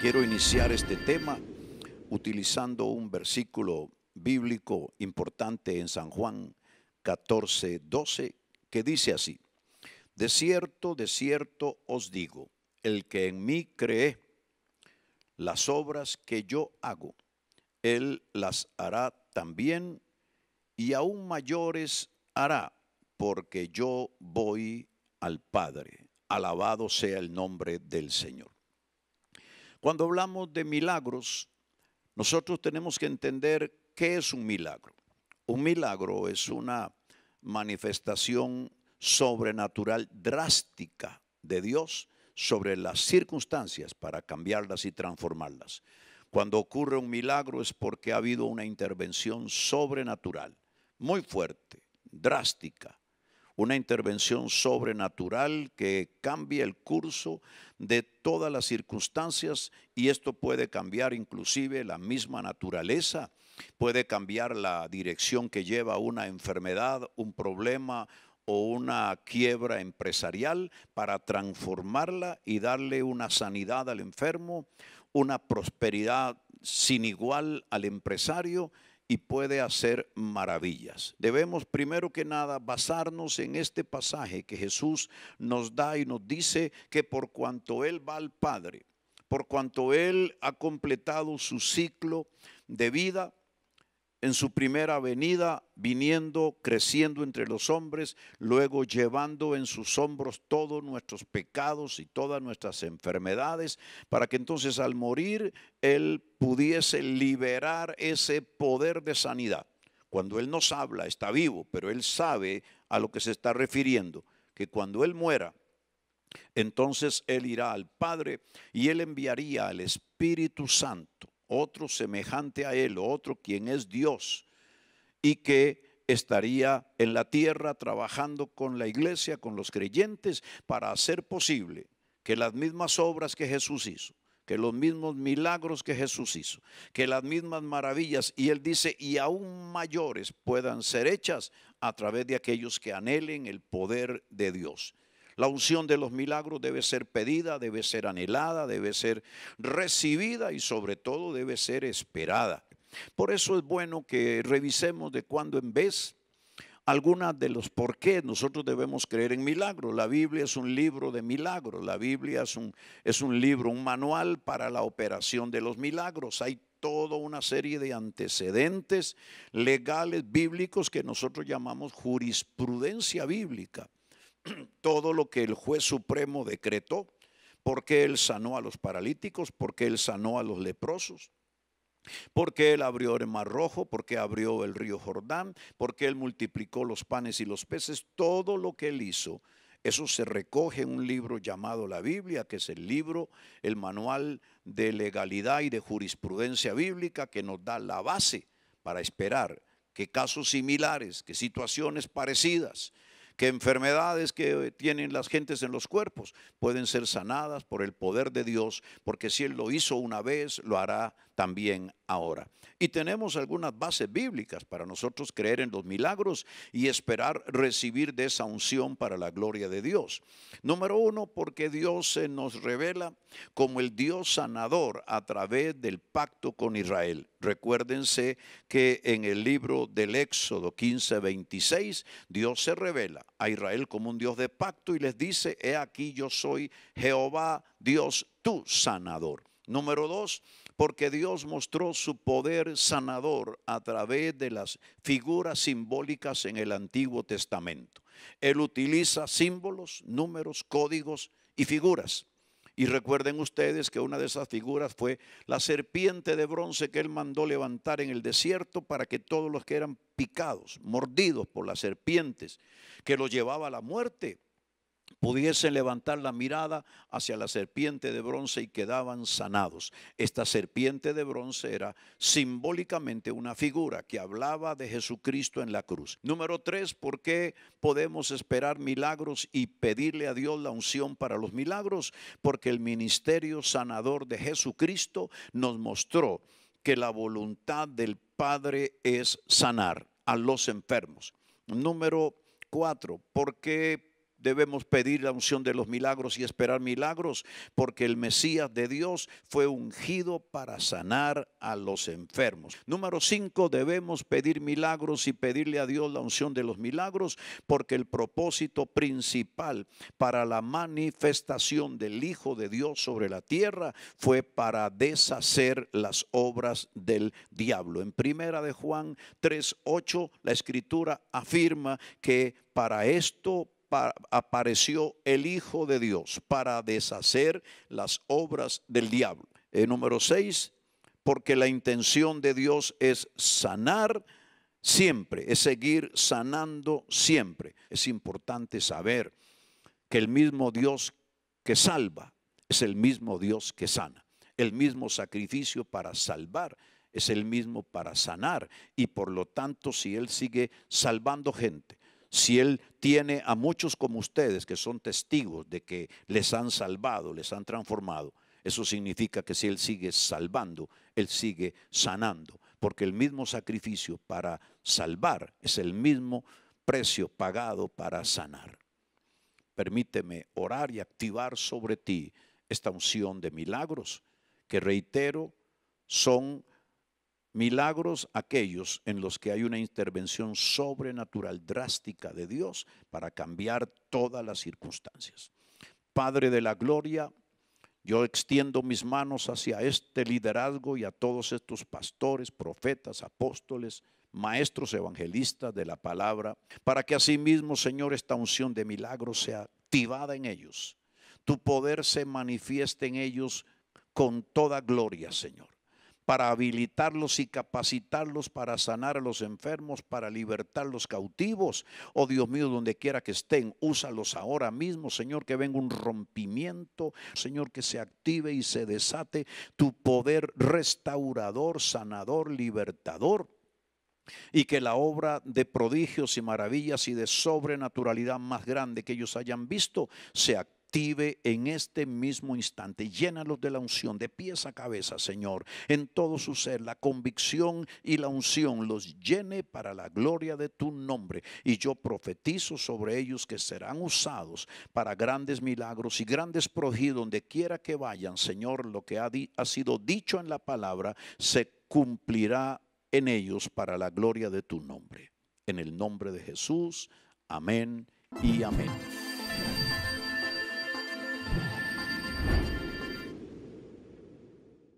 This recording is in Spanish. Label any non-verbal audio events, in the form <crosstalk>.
Quiero iniciar este tema utilizando un versículo bíblico importante en San Juan 14, 12, que dice así, De cierto, de cierto os digo, el que en mí cree, las obras que yo hago, él las hará también y aún mayores hará, porque yo voy al Padre. Alabado sea el nombre del Señor. Cuando hablamos de milagros, nosotros tenemos que entender qué es un milagro. Un milagro es una manifestación sobrenatural drástica de Dios sobre las circunstancias para cambiarlas y transformarlas. Cuando ocurre un milagro es porque ha habido una intervención sobrenatural, muy fuerte, drástica, una intervención sobrenatural que cambia el curso de todas las circunstancias y esto puede cambiar inclusive la misma naturaleza, puede cambiar la dirección que lleva una enfermedad, un problema o una quiebra empresarial para transformarla y darle una sanidad al enfermo, una prosperidad sin igual al empresario y puede hacer maravillas. Debemos primero que nada basarnos en este pasaje que Jesús nos da y nos dice que por cuanto Él va al Padre, por cuanto Él ha completado su ciclo de vida, en su primera venida, viniendo, creciendo entre los hombres, luego llevando en sus hombros todos nuestros pecados y todas nuestras enfermedades, para que entonces al morir Él pudiese liberar ese poder de sanidad. Cuando Él nos habla, está vivo, pero Él sabe a lo que se está refiriendo, que cuando Él muera, entonces Él irá al Padre y Él enviaría al Espíritu Santo otro semejante a él, otro quien es Dios, y que estaría en la tierra trabajando con la iglesia, con los creyentes, para hacer posible que las mismas obras que Jesús hizo, que los mismos milagros que Jesús hizo, que las mismas maravillas, y él dice, y aún mayores puedan ser hechas a través de aquellos que anhelen el poder de Dios. La unción de los milagros debe ser pedida, debe ser anhelada, debe ser recibida y sobre todo debe ser esperada. Por eso es bueno que revisemos de cuando en vez algunas de los por qué nosotros debemos creer en milagros. La Biblia es un libro de milagros, la Biblia es un, es un libro, un manual para la operación de los milagros. Hay toda una serie de antecedentes legales bíblicos que nosotros llamamos jurisprudencia bíblica. <clears throat> todo lo que el juez supremo decretó, porque él sanó a los paralíticos, porque él sanó a los leprosos, porque Él abrió el Mar Rojo, porque abrió el río Jordán, porque Él multiplicó los panes y los peces, todo lo que Él hizo. Eso se recoge en un libro llamado la Biblia, que es el libro, el manual de legalidad y de jurisprudencia bíblica que nos da la base para esperar que casos similares, que situaciones parecidas, que enfermedades que eh, tienen las gentes en los cuerpos pueden ser sanadas por el poder de Dios, porque si Él lo hizo una vez, lo hará también ahora. Y tenemos algunas bases bíblicas para nosotros creer en los milagros y esperar recibir de esa unción para la gloria de Dios. Número uno, porque Dios se nos revela como el Dios sanador a través del pacto con Israel. Recuérdense que en el libro del Éxodo 15, 26, Dios se revela a Israel como un Dios de pacto y les dice, he aquí yo soy Jehová, Dios tu sanador. Número dos, porque Dios mostró su poder sanador a través de las figuras simbólicas en el Antiguo Testamento. Él utiliza símbolos, números, códigos y figuras. Y recuerden ustedes que una de esas figuras fue la serpiente de bronce que él mandó levantar en el desierto para que todos los que eran picados, mordidos por las serpientes, que los llevaba a la muerte, pudiesen levantar la mirada hacia la serpiente de bronce y quedaban sanados. Esta serpiente de bronce era simbólicamente una figura que hablaba de Jesucristo en la cruz. Número tres, ¿por qué podemos esperar milagros y pedirle a Dios la unción para los milagros? Porque el ministerio sanador de Jesucristo nos mostró que la voluntad del Padre es sanar a los enfermos. Número cuatro, ¿por qué Debemos pedir la unción de los milagros y esperar milagros, porque el Mesías de Dios fue ungido para sanar a los enfermos. Número 5, debemos pedir milagros y pedirle a Dios la unción de los milagros, porque el propósito principal para la manifestación del Hijo de Dios sobre la tierra fue para deshacer las obras del diablo. En primera de Juan 3:8 la escritura afirma que para esto apareció el Hijo de Dios para deshacer las obras del diablo. Eh, número 6, porque la intención de Dios es sanar siempre, es seguir sanando siempre. Es importante saber que el mismo Dios que salva es el mismo Dios que sana. El mismo sacrificio para salvar es el mismo para sanar. Y por lo tanto, si Él sigue salvando gente, si Él tiene a muchos como ustedes que son testigos de que les han salvado, les han transformado, eso significa que si Él sigue salvando, Él sigue sanando, porque el mismo sacrificio para salvar es el mismo precio pagado para sanar. Permíteme orar y activar sobre ti esta unción de milagros que reitero son Milagros aquellos en los que hay una intervención sobrenatural drástica de Dios para cambiar todas las circunstancias. Padre de la Gloria, yo extiendo mis manos hacia este liderazgo y a todos estos pastores, profetas, apóstoles, maestros evangelistas de la palabra, para que asimismo, Señor, esta unción de milagros sea activada en ellos. Tu poder se manifieste en ellos con toda gloria, Señor para habilitarlos y capacitarlos para sanar a los enfermos, para libertar los cautivos. Oh Dios mío, donde quiera que estén, úsalos ahora mismo, Señor, que venga un rompimiento, Señor, que se active y se desate tu poder restaurador, sanador, libertador y que la obra de prodigios y maravillas y de sobrenaturalidad más grande que ellos hayan visto se active en este mismo instante. Llénalos de la unción, de pies a cabeza, Señor, en todo su ser. La convicción y la unción los llene para la gloria de tu nombre. Y yo profetizo sobre ellos que serán usados para grandes milagros y grandes progidos donde quiera que vayan, Señor, lo que ha sido dicho en la palabra se cumplirá en ellos para la gloria de tu nombre. En el nombre de Jesús, amén y amén.